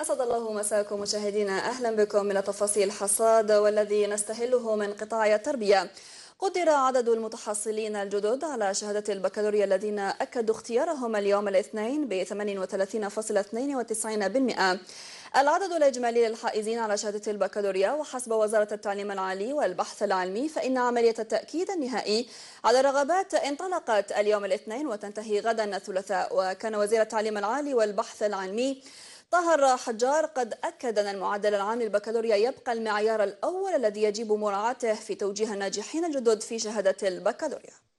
أسعد الله مساكم مشاهدينا أهلا بكم إلى تفاصيل حصاد والذي نستهله من قطاع التربية قدر عدد المتحصلين الجدد على شهادة البكالوريا الذين أكدوا اختيارهم اليوم الاثنين ب 38.92% العدد الإجمالي للحائزين على شهادة البكالوريا وحسب وزارة التعليم العالي والبحث العلمي فإن عملية التأكيد النهائي على الرغبات انطلقت اليوم الاثنين وتنتهي غدا الثلاثاء وكان وزير التعليم العالي والبحث العلمي طهر حجار قد أكد أن المعدل العام للبكالوريا يبقى المعيار الأول الذي يجب مراعاته في توجيه الناجحين الجدد في شهادة البكالوريا